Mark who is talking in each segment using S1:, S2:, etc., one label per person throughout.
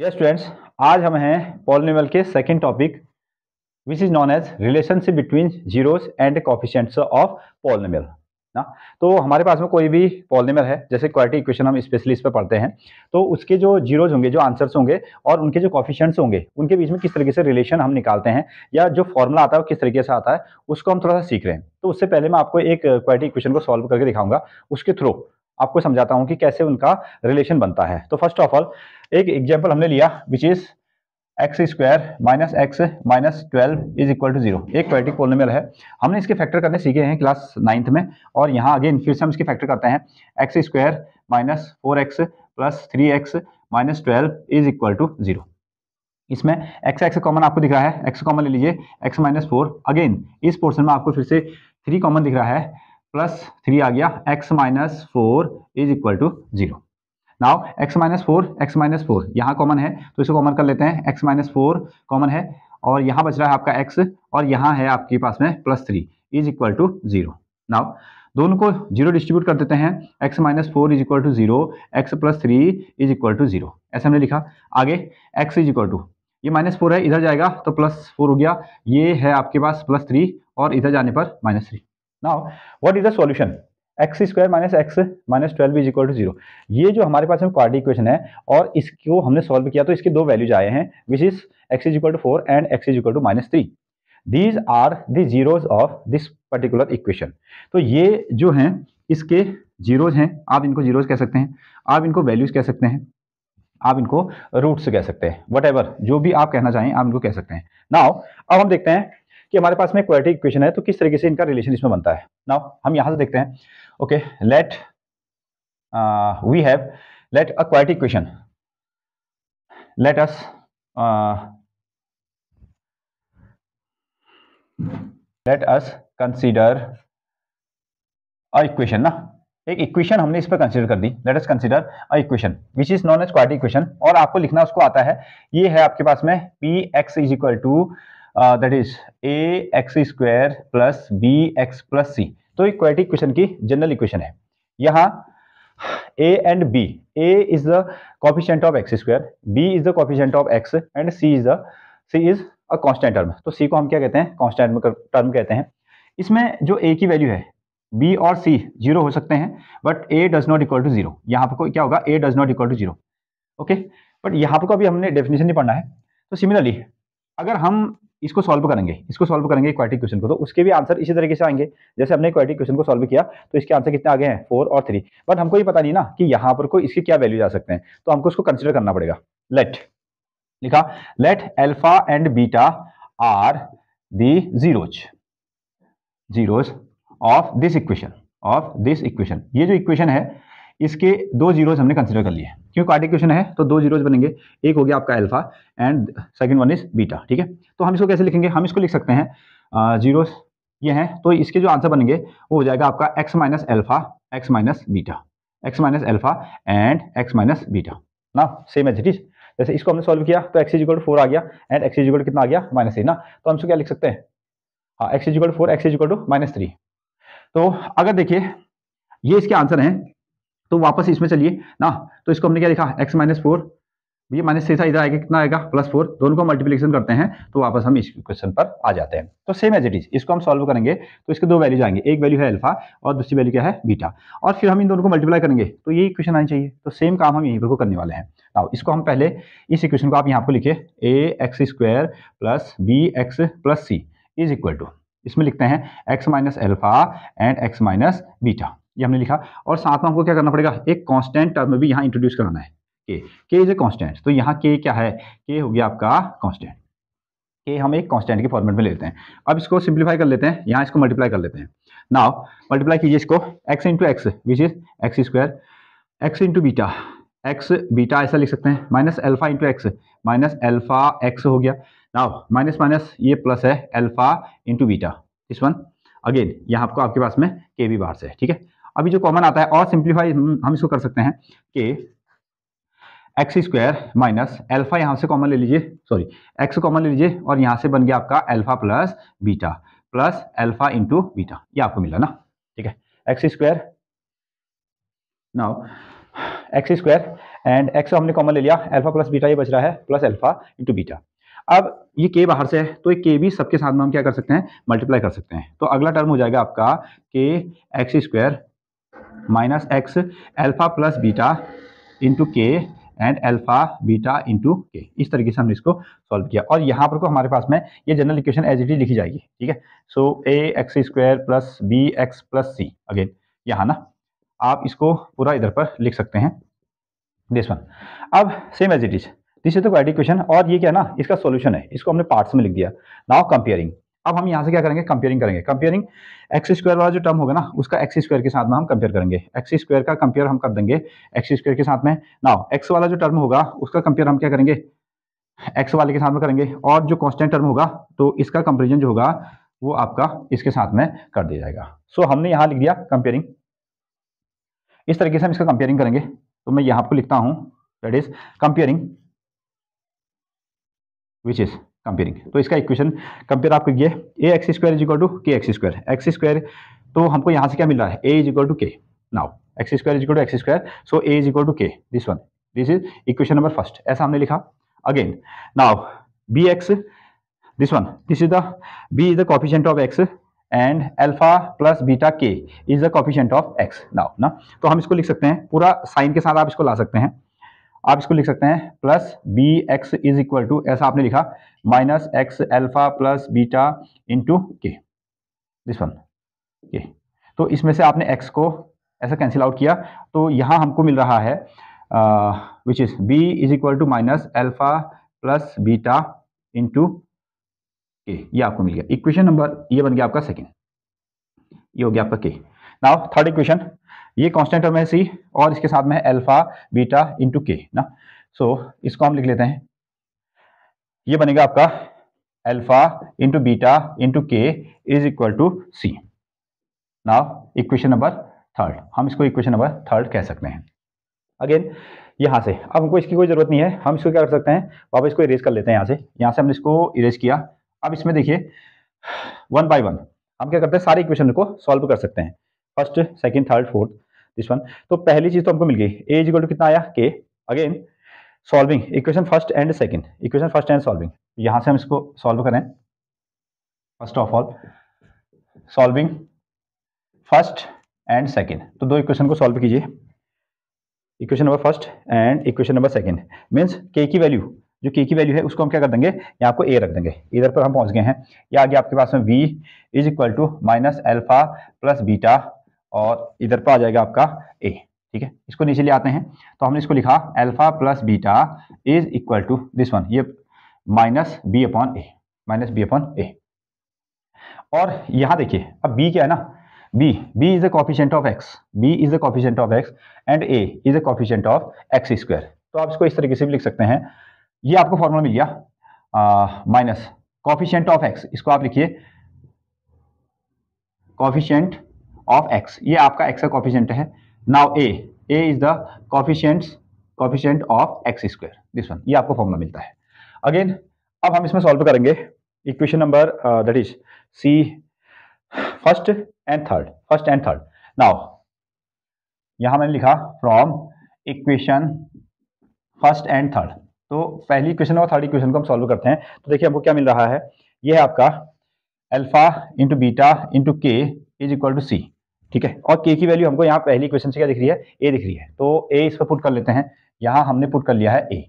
S1: yes students आज हम हैं पॉलिनोमियल के second topic which is known as relationship between zeros and coefficients of polynomial ना तो हमारे पास में कोई भी पॉलिनोमियल है जैसे क्वालिटी इक्वेशन हम स्पेशली इस पर पढ़ते हैं तो उसके जो जीरोज होंगे जो आंसर्स होंगे और उनके जो कॉफिशेंट्स होंगे उनके बीच में किस तरीके से रिलेशन हम निकालते हैं या जो फॉर्मूला आता है वो किस तरीके से आता है उसको हम थोड़ा सा सीख रहे हैं तो उससे पहले मैं आपको एक क्वालिटी इक्वेशन को सॉल्व करके दिखाऊंगा उसके थ्रू आपको समझाता हूँ कि कैसे उनका रिलेशन बनता है तो फर्स्ट ऑफ ऑल एक एग्जाम्पल हमने लिया which is x square minus x minus twelve is equal to zero एक क्वालिटिक पोलोमियल है हमने इसके फैक्टर करने सीखे हैं क्लास नाइन्थ में और यहाँ अगेन फिर से हम इसके फैक्टर करते हैं x square minus four x plus three x minus twelve is equal to zero इसमें x x कॉमन आपको दिख रहा है x कॉमन ले लीजिए x माइनस फोर अगेन इस पोर्सन में आपको फिर से थ्री कॉमन दिख रहा है प्लस थ्री आ गया x minus four is equal to zero now x minus four x minus four यहाँ कॉमन है तो इसे कॉमन कर लेते हैं x माइनस फोर कॉमन है और यहाँ बच रहा है आपका x और यहाँ है आपके पास में plus three is equal to zero now दोनों को जीरो डिस्ट्रीब्यूट कर देते हैं x minus four is equal to zero x plus three is equal to zero ऐसे हमने लिखा आगे x इज इक्वल टू ये माइनस फोर है इधर जाएगा तो प्लस फोर हो गया ये है आपके पास प्लस थ्री और इधर जाने पर minus three now what is the solution x square minus x minus twelve is equal to zero ये जो हमारे पास में क्वारिटी इक्वेशन है और इसको हमने सॉल्व किया तो इसके दो वैल्यूज आए हैं which is x is equal to four and x is equal to minus three these are the zeros of this particular equation तो ये जो है इसके जीरोज हैं आप इनको जीरोज कह सकते हैं आप इनको वैल्यूज कह सकते हैं आप इनको रूट्स कह सकते हैं वट जो भी आप कहना चाहें आप इनको कह सकते हैं नाउ अब हम देखते हैं कि हमारे पास में क्वालिटी इक्वेशन है तो किस तरीके से इनका रिलेशन इसमें बनता है नाउ हम यहां से देखते हैं okay let we have let a quality equation let us let us consider a equation ना एक इक्वेशन हमने इस पर कंसीडर कर दी let us consider a equation which is known as quality equation और आपको लिखना उसको आता है ये है आपके पास में P X is equal to that is A x square plus B x plus C तो एक क्वेटिक क्वेश्चन की जनरल इक्वेशन है यहाँ A and B A is the coefficient of x square B is the coefficient of x and C is the C is a constant term तो C को हम क्या कहते हैं कॉन्स्टेंट टर्म कहते हैं इसमें जो ए की वैल्यू है बी और सी जीरो हो सकते हैं but a does not equal to zero यहाँ पर क्या होगा a does not equal to zero okay but यहाँ पर अभी हमने डेफिनेशन नहीं पढ़ना है तो सिमिलरली अगर हम इसको सॉल्व करेंगे इसको सॉल्व करेंगे क्वाटिक क्वेश्चन को तो उसके भी आंसर इसी तरीके से आएंगे जैसे हमने क्वाटिक क्वेश्चन को सॉल्व किया तो इसके आंसर कितने आगे हैं फोर और थ्री बट हमको ये पता नहीं ना कि यहाँ पर कोई इसके क्या वैल्यू जा सकते हैं तो हमको उसको कंसिडर करना पड़ेगा लेट लिखा let alpha and beta are the zeros zeros of this equation of this equation ये जो इक्वेशन है इसके दो जीरोज हमने कंसिडर कर लिए क्योंकि क्वार्टिक क्वेश्चन है तो दो जीरोज बनेंगे एक हो गया आपका alpha and second one is beta ठीक है तो हम इसको कैसे लिखेंगे हम इसको लिख सकते हैं जीरोज ये हैं तो इसके जो आंसर बनेंगे वो हो जाएगा आपका x minus alpha x minus beta x minus alpha and x minus beta ना सेम एज इट इज जैसे इसको हमने सॉल्व किया तो एक्स इजिकल फोर आ गया एंड एक्स इजिकल कितना आ गया माइनस ए ना तो हम इसको क्या लिख सकते हैं हाँ x is equal four x is equal to minus three तो अगर देखिए ये इसके आंसर हैं तो वापस इसमें चलिए ना तो इसको हमने क्या लिखा एक्स माइनस फोर ये माइनस थ्री था इधर आएगा कितना आएगा प्लस फोर दोनों को मल्टीप्लिकेशन करते हैं तो वापस हम इस क्वेश्चन पर आ जाते हैं तो सेम एज इट इज इसको हम सॉल्व करेंगे तो इसके दो वैल्यू आएंगे एक वैल्यू है अल्फा और दूसरी वैल्यू क्या है बीटा और फिर हम इन दोनों को मल्टीप्लाई करेंगे तो यही क्वेश्चन आनी चाहिए तो सेम काम हम यहीं पर को करने वाले हैं ना इसको हम पहले इस इक्वेशन को आप यहाँ पर लिखे a x square plus B x plus c is equal to इसमें लिखते हैं x minus alpha and x minus beta ये हमने लिखा और साथ में हमको क्या करना पड़ेगा एक कॉन्स्टेंट टर्म में भी यहाँ इंट्रोड्यूस कराना है के के इज ए कॉन्स्टेंट तो यहाँ के क्या है के हो गया आपका कॉन्स्टेंट के हम एक कॉन्स्टेंट के फॉर्मेट में लेते हैं अब इसको सिंप्लीफाई कर लेते हैं यहाँ इसको मल्टीप्लाई कर लेते हैं नाव मल्टीप्लाई कीजिए इसको x into x which is x square x into beta x beta ऐसा लिख सकते हैं minus alpha into x minus alpha x हो गया नाव माइनस माइनस ये प्लस है एल्फा इंटू बीटा इस वन अगेन यहाँ आपको आपके पास में के बी बार्स से ठीक है अभी जो कॉमन आता है और सिंप्लीफाई हम इसको कर सकते हैं कि एक्स स्क्वायर माइनस एल्फा यहां से कॉमन ले लीजिए सॉरी एक्स कॉमन ले लीजिए और यहां से बन गया आपका alpha plus beta plus alpha into beta ये आपको मिला ना ठीक है x square now x square and x हमने कॉमन ले लिया एल्फा प्लस बीटा ये बच रहा है प्लस एल्फा इंटू बीटा अब ये के बाहर से है तो ये के भी सबके साथ में हम क्या कर सकते हैं मल्टीप्लाई कर सकते हैं तो अगला टर्म हो जाएगा आपका k x square minus x alpha plus beta into k and alpha beta into k इस तरीके से हमने इसको सॉल्व किया और यहाँ पर को हमारे पास में ये general equation as it is लिखी जाएगी ठीक है so a x square plus B x plus c again यहाँ ना आप इसको पूरा इधर पर लिख सकते हैं दिस वन अब same as it is this is the quite equation और ये क्या ना इसका सोल्यूशन है इसको हमने पार्ट्स में लिख दिया नाउ कंपेयरिंग अब हम यहाँ से क्या करेंगे कंपेयरिंग करेंगे कंपेयरिंग एक्स स्क्वायर वाला जो टर्म होगा ना उसका एक्स स्क्वायर के साथ में हम कंपेयर करेंगे एक्स स्क्वायर का कंपेयर हम कर देंगे एक्स स्क्वायर के साथ में ना एक्स वाला जो टर्म होगा उसका कंपेयर हम क्या करेंगे एक्स वाले के साथ में करेंगे और जो कॉन्स्टेंट टर्म होगा तो इसका कंपेरिजन जो होगा वो आपका इसके साथ में कर दिया जाएगा सो हमने यहाँ लिख दिया कंपेयरिंग इस तरीके से हम इसका कंपेयरिंग करेंगे तो मैं यहाँ आपको लिखता हूँ that is comparing which is comparing तो इसका इक्वेशन कंपेयर आप करिए a x square is equal to k x square x square तो हमको यहाँ से क्या मिल रहा है a is equal to k now x square is equal to x square so a is equal to k this one this is equation number first ऐसा हमने लिखा again now b x this one this is the b is the coefficient of x and alpha plus beta k is the coefficient of x now ना तो हम इसको लिख सकते हैं पूरा साइन के साथ आप इसको ला सकते हैं आप इसको लिख सकते हैं plus B x is equal to ऐसा आपने लिखा minus x alpha plus beta into k this one k तो इसमें से आपने एक्स को ऐसा कैंसिल आउट किया तो यहां हमको मिल रहा है which is b is equal to minus alpha plus beta into k ये आपको मिल गया इक्वेशन नंबर ये बन गया आपका सेकेंड ये हो गया आपका के नाउ थर्ड इक्वेशन ये टर्म है सी और इसके साथ में एल्फा बीटा इंटू के ना सो इसको हम लिख लेते हैं ये बनेगा आपका alpha into beta into k is equal to c now equation number third हम इसको इक्वेशन नंबर थर्ड कह सकते हैं अगेन यहाँ से अब हमको इसकी कोई ज़रूरत नहीं है हम इसको क्या कर सकते हैं वापस इसको इरेज कर लेते हैं यहाँ से यहाँ से हमने इसको इरेज किया अब इसमें देखिए वन बाय वन हम क्या करते हैं सारे इक्वेशन को सॉल्व कर सकते हैं first second third fourth this one तो पहली चीज तो हमको मिल गई ए इजिकल टू कितना आया k again solving equation first and second equation first and solving यहां से हम इसको सॉल्व करें first of all solving first and second तो दो इक्वेशन को सॉल्व कीजिए equation number first and equation number second means k की वैल्यू जो के की वैल्यू है उसको हम क्या कर देंगे यहाँ को ए रख देंगे इधर पर हम पहुंच गए हैं या आगे आपके पास में b is equal to minus alpha plus beta और इधर पर आ जाएगा आपका ए ठीक है इसको नीचे ले आते हैं तो हमने इसको लिखा alpha plus beta is equal to this one ये minus b upon a minus b upon a और यहां देखिए अब बी क्या है ना b b is the coefficient of x b is the coefficient of x and a is the coefficient of x square तो आप इसको इस तरीके से भी लिख सकते हैं ये आपको फॉर्मूला मिल गया माइनस कॉफिशेंट ऑफ एक्स इसको आप लिखिए कॉफिशेंट ऑफ एक्स ये आपका एक्स का कॉफिशेंट है now a a is the coefficient coefficient of x square this one ये आपको फॉर्मूला मिलता है अगेन अब हम इसमें सॉल्व करेंगे equation number that is see first and third first and third now यहां मैंने लिखा from equation first and third तो पहली इक्वेशन और थर्ड इक्वेशन को हम सॉल्व करते हैं तो देखिए आपको क्या मिल रहा है ये है आपका alpha into beta into k is equal to c ठीक है और के की वैल्यू हमको यहाँ पहली क्वेश्चन से क्या दिख रही है ए दिख रही है तो ए इस पर पुट कर लेते हैं यहाँ हमने पुट कर लिया है ए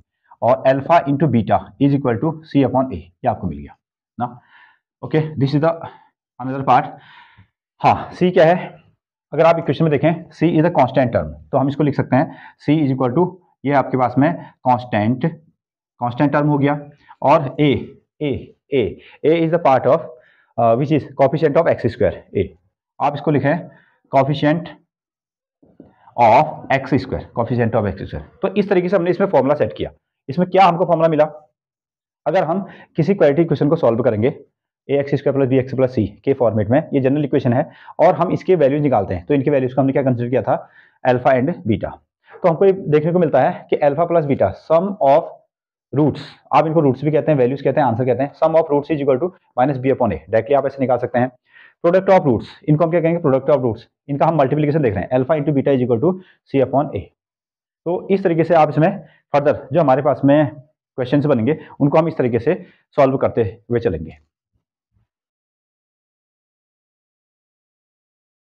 S1: और alpha into beta is equal to C upon A ये आपको मिल गया ना okay this is the another part हाँ सी क्या है अगर आप इक्वेशन में देखें C is a constant term तो हम इसको लिख सकते हैं सी इज इक्वल टू ये आपके पास में कॉन्स्टेंट कॉन्स्टेंट टर्म हो गया और a a a a is the part of which is coefficient of x square a आप इसको लिखें coefficient of x square coefficient of x square तो इस तरीके से हमने इसमें फॉर्मुला सेट किया इसमें क्या हमको फॉर्मुला मिला अगर हम किसी क्वालिटी क्वेश्चन को सॉल्व करेंगे a x square plus B x plus c के फॉर्मेट में ये जनरल इक्वेशन है और हम इसके वैल्यूज निकालते हैं तो इनके वैल्यूज को हमने क्या कंसिडर किया था एल्फा एंड बीटा तो हमको ये देखने को मिलता है कि alpha plus beta sum of roots आप इनको रूट्स भी कहते हैं वैल्यूज कहते हैं आंसर कहते हैं sum of roots is equal to minus b upon a directly आप ऐसे निकाल सकते हैं प्रोडक्ट ऑफ रूट्स इनको हम क्या कहेंगे प्रोडक्ट ऑफ रूट्स इनका हम मल्टीप्लीकेशन देख रहे हैं alpha into beta is equal to C upon a तो इस तरीके से आप इसमें फर्दर जो हमारे पास में क्वेश्चन बनेंगे उनको हम इस तरीके से सॉल्व करते हुए चलेंगे